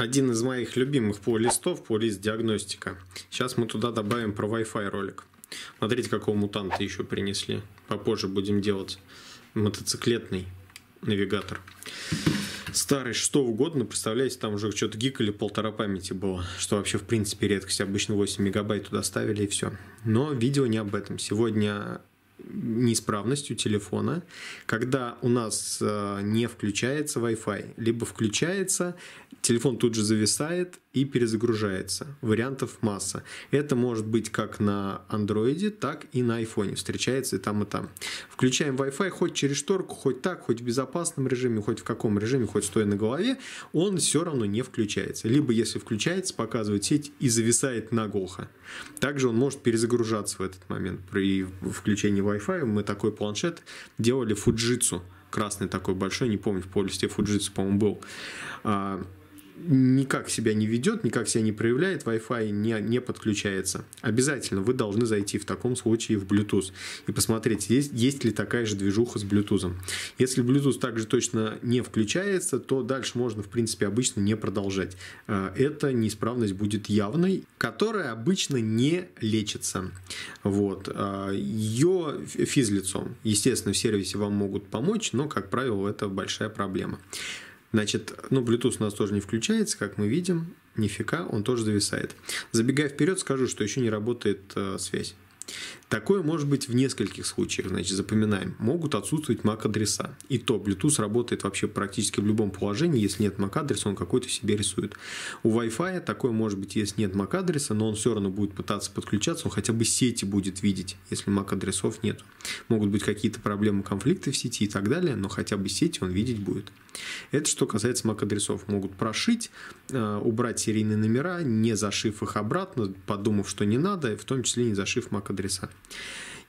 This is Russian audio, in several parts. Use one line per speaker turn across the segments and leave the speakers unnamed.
один из моих любимых полистов, полист диагностика. Сейчас мы туда добавим про Wi-Fi ролик. Смотрите, какого мутанта еще принесли. Попозже будем делать мотоциклетный навигатор. Старый, что угодно, представляете, там уже что-то гик или полтора памяти было, что вообще в принципе редкость, обычно 8 мегабайт туда ставили и все. Но видео не об этом. Сегодня неисправностью телефона, когда у нас э, не включается Wi-Fi, либо включается, телефон тут же зависает, и перезагружается. Вариантов масса. Это может быть как на андроиде так и на айфоне Встречается и там, и там. Включаем Wi-Fi хоть через шторку, хоть так, хоть в безопасном режиме, хоть в каком режиме, хоть стоя на голове, он все равно не включается. Либо если включается, показывает сеть и зависает наглухо. Также он может перезагружаться в этот момент. При включении Wi-Fi мы такой планшет делали Fujitsu. Красный такой большой, не помню, в полисте Fujitsu, по-моему, был а, никак себя не ведет, никак себя не проявляет, Wi-Fi не, не подключается. Обязательно вы должны зайти в таком случае в Bluetooth и посмотреть, есть, есть ли такая же движуха с Bluetooth. Если Bluetooth также точно не включается, то дальше можно, в принципе, обычно не продолжать. А, эта неисправность будет явной, которая обычно не лечится. Вот. А, Ее физлицом, естественно, в сервисе вам могут помочь, но, как правило, это большая проблема. Значит, ну, Bluetooth у нас тоже не включается, как мы видим. Нифига, он тоже зависает. Забегая вперед, скажу, что еще не работает э, связь. Такое может быть в нескольких случаях, значит, запоминаем. Могут отсутствовать MAC-адреса. И то, Bluetooth работает вообще практически в любом положении, если нет MAC-адреса, он какой-то себе рисует. У Wi-Fi такое может быть, если нет MAC-адреса, но он все равно будет пытаться подключаться, он хотя бы сети будет видеть, если MAC-адресов нет. Могут быть какие-то проблемы, конфликты в сети и так далее, но хотя бы сети он видеть будет. Это что касается MAC-адресов. Могут прошить, э, убрать серийные номера, не зашив их обратно, подумав, что не надо, в том числе не зашив MAC-адреса.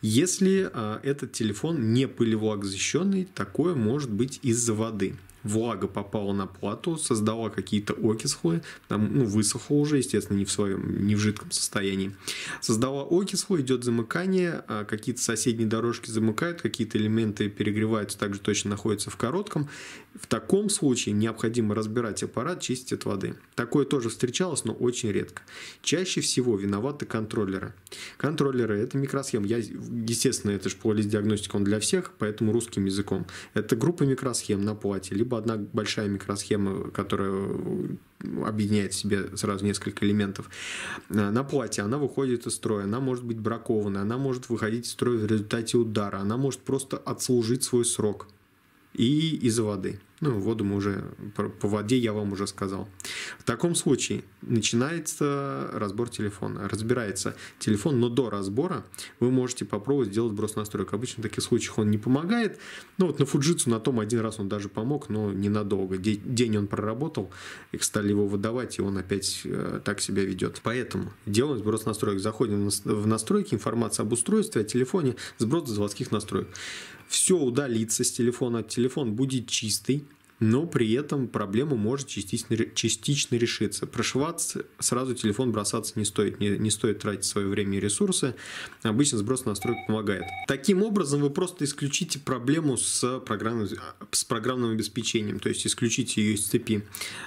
Если а, этот телефон не пылевлаг защищенный, такое может быть из-за воды влага попала на плату, создала какие-то окислы, там, ну, высохла уже, естественно, не в своем, не в жидком состоянии. Создала окислы, идет замыкание, а какие-то соседние дорожки замыкают, какие-то элементы перегреваются, также точно находятся в коротком. В таком случае необходимо разбирать аппарат, чистить от воды. Такое тоже встречалось, но очень редко. Чаще всего виноваты контроллеры. Контроллеры – это микросхем. Я, естественно, это же полис диагностика, он для всех, поэтому русским языком. Это группа микросхем на плате, либо либо одна большая микросхема, которая объединяет в себе сразу несколько элементов. Э, на плате она выходит из строя, она может быть бракована, она может выходить из строя в результате удара, она может просто отслужить свой срок и из воды. Ну, воду мы уже, по воде я вам уже сказал. В таком случае начинается разбор телефона, разбирается телефон, но до разбора вы можете попробовать сделать брос настроек. Обычно в таких случаях он не помогает. Ну, вот на Fujitsu на том один раз он даже помог, но ненадолго. День он проработал, их стали его выдавать, и он опять э, так себя ведет. Поэтому делаем сброс настроек. Заходим в настройки, информация об устройстве, о телефоне, сброс заводских настроек все удалится с телефона, телефон будет чистый, но при этом проблема может частично, частично решиться. Прошиваться сразу телефон бросаться не стоит, не, не стоит тратить свое время и ресурсы. Обычно сброс настроек помогает. Таким образом, вы просто исключите проблему с программным, с программным обеспечением, то есть исключите ее из цепи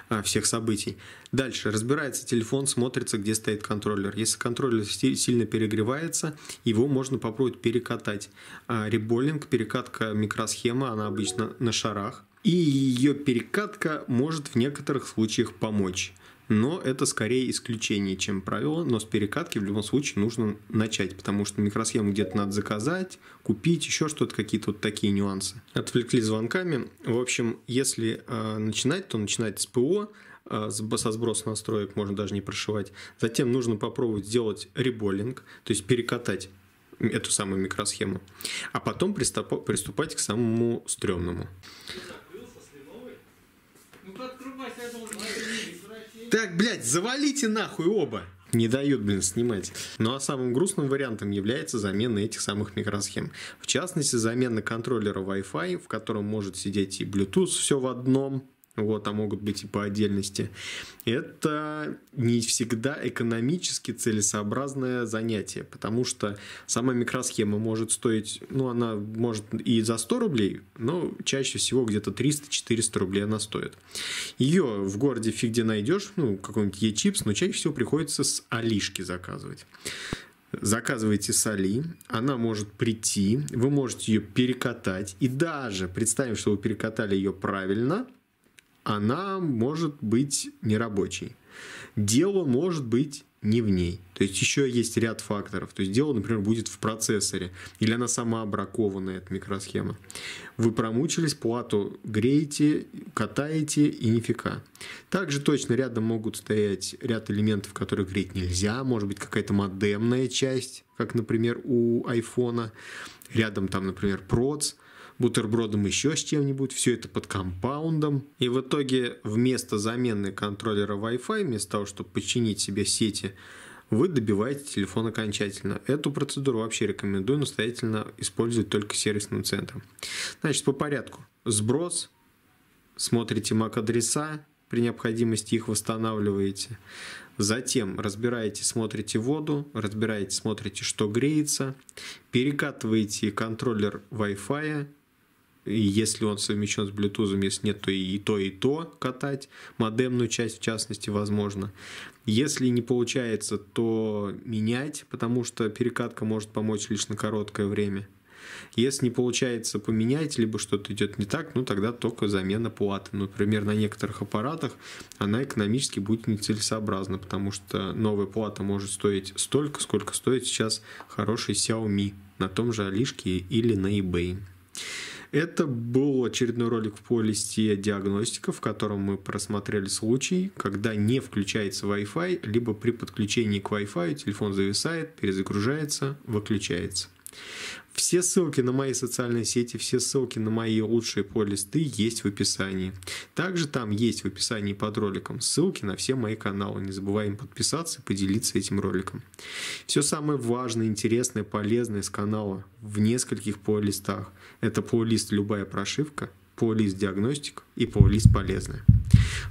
а, всех событий. Дальше разбирается телефон, смотрится, где стоит контроллер. Если контроллер сильно перегревается, его можно попробовать перекатать. А, реболлинг, перекатка микросхемы, она обычно на шарах и ее перекатка может в некоторых случаях помочь. Но это скорее исключение, чем правило. Но с перекатки в любом случае нужно начать, потому что микросхему где-то надо заказать, купить, еще что-то, какие-то вот такие нюансы. Отвлекли звонками. В общем, если э, начинать, то начинать с ПО, э, со сброса настроек можно даже не прошивать. Затем нужно попробовать сделать реболлинг, то есть перекатать эту самую микросхему, а потом приступать к самому стрёмному. Так, блядь, завалите нахуй оба! не дают, блин, снимать. Ну а самым грустным вариантом является замена этих самых микросхем. В частности, замена контроллера Wi-Fi, в котором может сидеть и Bluetooth все в одном, вот, а могут быть и по отдельности. Это не всегда экономически целесообразное занятие, потому что сама микросхема может стоить, ну, она может и за 100 рублей, но чаще всего где-то 300-400 рублей она стоит. Ее в городе фиг где найдешь, ну, какой-нибудь Е-чипс, но чаще всего приходится с Алишки заказывать заказываете Али, она может прийти, вы можете ее перекатать, и даже представим, что вы перекатали ее правильно – она может быть нерабочей. Дело может быть не в ней. То есть еще есть ряд факторов. То есть дело, например, будет в процессоре, или она сама бракованная, эта микросхема. Вы промучились, плату греете, катаете и нифига. Также точно рядом могут стоять ряд элементов, которые греть нельзя. Может быть какая-то модемная часть, как, например, у айфона. Рядом там, например, проц бутербродом еще с чем-нибудь, все это под компаундом. И в итоге вместо замены контроллера Wi-Fi, вместо того, чтобы починить себе сети, вы добиваете телефон окончательно. Эту процедуру вообще рекомендую настоятельно использовать только сервисным центром. Значит, по порядку. Сброс, смотрите MAC-адреса, при необходимости их восстанавливаете. Затем разбираете, смотрите воду, разбираете, смотрите, что греется, перекатываете контроллер Wi-Fi и если он совмещен с Bluetooth, если нет, то и то, и то катать. Модемную часть, в частности, возможно. Если не получается, то менять, потому что перекатка может помочь лишь на короткое время. Если не получается поменять, либо что-то идет не так, ну тогда только замена платы. Ну, например, на некоторых аппаратах она экономически будет нецелесообразна, потому что новая плата может стоить столько, сколько стоит сейчас хороший Xiaomi на том же Алишке или на eBay. Это был очередной ролик по листе диагностика, в котором мы просмотрели случай, когда не включается Wi-Fi, либо при подключении к Wi-Fi телефон зависает, перезагружается, выключается. Все ссылки на мои социальные сети, все ссылки на мои лучшие плейлисты есть в описании. Также там есть в описании под роликом ссылки на все мои каналы. Не забываем подписаться и поделиться этим роликом. Все самое важное, интересное, полезное с канала в нескольких плейлистах. Это плейлист «Любая прошивка», плейлист «Диагностик» и плейлист полезная.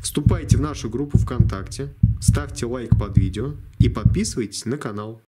Вступайте в нашу группу ВКонтакте, ставьте лайк под видео и подписывайтесь на канал.